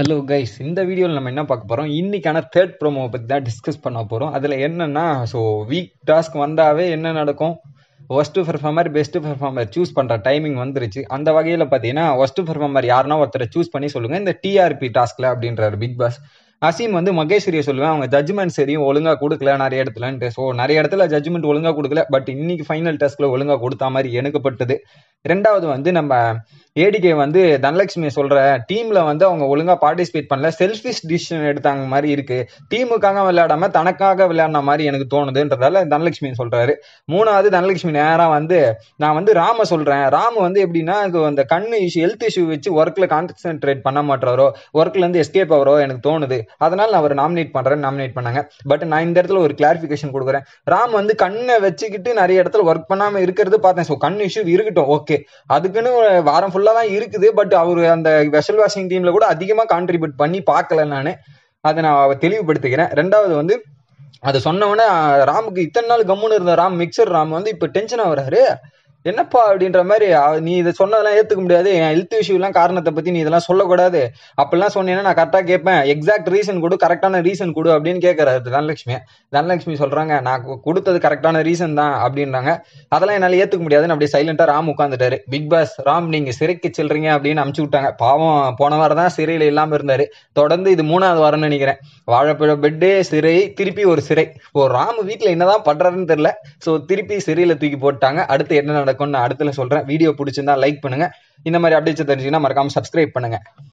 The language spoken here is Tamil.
ஹலோ கைஸ் இந்த வீடியோவில் நம்ம என்ன பார்க்க போகிறோம் இன்றைக்கான தேர்ட் ப்ரோமோவை பற்றி தான் டிஸ்கஸ் பண்ண போகிறோம் அதில் என்னென்னா ஸோ வீக் டாஸ்க் வந்தாவே என்ன நடக்கும் worst performer best performer choose பண்ணுற டைமிங் வந்துருச்சு அந்த வகையில் பார்த்தீங்கன்னா ஒஸ்ட்டு பெர்ஃபார்மர் யாருன்னா ஒருத்தரை சூஸ் பண்ணி சொல்லுங்கள் இந்த டிஆர்பி டாஸ்கில் அப்படின்றார் பிக் பாஸ் அசீம் வந்து மகேஸ்வரியை சொல்லுவேன் அவங்க ஜட்ஜ்மெண்ட் சரியும் ஒழுங்காக கொடுக்கல நிறைய இடத்துலன்ட்டு ஸோ நிறைய இடத்துல ஜட்ஜ்மெண்ட் ஒழுங்காக கொடுக்கல பட் இன்னைக்கு ஃபைனல் டாஸ்கில் ஒழுங்காக கொடுத்த மாதிரி எனக்குப்பட்டது ரெண்டாவது வந்து நம்ம ஏடிகே வந்து தனலட்சுமி சொல்ற டீம்ல வந்து அவங்க ஒழுங்கா பார்ட்டிசிபேட் பண்ணல செல்ஃபிஷ் டிசிஷன் எடுத்தாங்க மாதிரி இருக்கு டீமுக்காக விளையாடாம தனக்காக விளையாடின மாதிரி எனக்கு தோணுதுன்றதால தனலட்சுமி சொல்றாரு மூணாவது தனலட்சுமி நேரம் வந்து நான் வந்து ராம சொல்றேன் ராம வந்து எப்படின்னா அந்த கண்ணு இஷ்யூ ஹெல்த் இஷ்யூ வச்சு ஒர்க்ல கான்சென்ட்ரேட் பண்ண மாட்டாரோ ஒர்க்ல இருந்து எஸ்கேப் ஆகிறோ எனக்கு தோணுது அதனால நான் அவர் நாமினேட் பண்றேன் நாமினேட் பண்ணாங்க பட் நான் இந்த இடத்துல ஒரு கிளாரிபிகேஷன் கொடுக்குறேன் ராம் வந்து கண்ணை வச்சுக்கிட்டு நிறைய இடத்துல ஒர்க் பண்ணாம இருக்கிறது பார்த்தேன் ஸோ கண் இஷ்யூ இருக்கட்டும் ஓகே அதுக்குன்னு வாரம் ஃபுல்லா தான் இருக்குது பட் அவர் அந்த வெஷல் வாஷிங் டீம்ல கூட அதிகமா கான்ட்ரிபியூட் பண்ணி பார்க்கல நானு அதை நான் தெளிவுபடுத்துகிறேன் ரெண்டாவது வந்து அதை சொன்னவொடனே ராமுக்கு இத்தனை நாள் கம்முன்னு இருந்த ராம் மிக்சர் ராம் வந்து இப்ப டென்ஷன் ஆகுறாரு என்னப்பா அப்படின்ற மாதிரி நீ இதை சொன்னதெல்லாம் ஏத்துக்க முடியாது என் ஹெல்த் இஷ்யூலாம் காரணத்தை பற்றி நீ இதெல்லாம் சொல்லக்கூடாது அப்படிலாம் சொன்னீங்கன்னா நான் கரெக்டாக கேட்பேன் எக்ஸாக்ட் ரீசன் கொடு கரெக்டான ரீசன் கொடு அப்படின்னு கேட்குறாரு தனலட்சுமி தனலட்சுமி சொல்கிறாங்க நான் கொடுத்தது கரெக்டான ரீசன் தான் அப்படின்றாங்க அதெல்லாம் என்னால் ஏற்றுக்க முடியாதுன்னு அப்படி சைலண்டாக ராம் உட்காந்துட்டாரு பிக் பாஸ் ராம் நீங்கள் சிறைக்கு செல்றீங்க அப்படின்னு அமுச்சு விட்டாங்க பாவம் போன வாரம் தான் சிறையில் இல்லாமல் இருந்தார் தொடர்ந்து இது மூணாவது வாரம்னு நினைக்கிறேன் வாழைப்பழ பெட்டு சிறை திருப்பி ஒரு சிறை ஓ ராம் வீட்டில் என்னதான் பண்றாருன்னு தெரில ஸோ திருப்பி சிறையில் தூக்கி போட்டாங்க அடுத்து என்ன நடக்கும்னு நான் அடுத்துல சொல்றேன் வீடியோ பிடிச்சிருந்தா லைக் பண்ணுங்க இந்த மாதிரி அப்டேட்ஸ் தெரிஞ்சுக்கன்னா மறக்காம சப்ஸ்கிரைப் பண்ணுங்க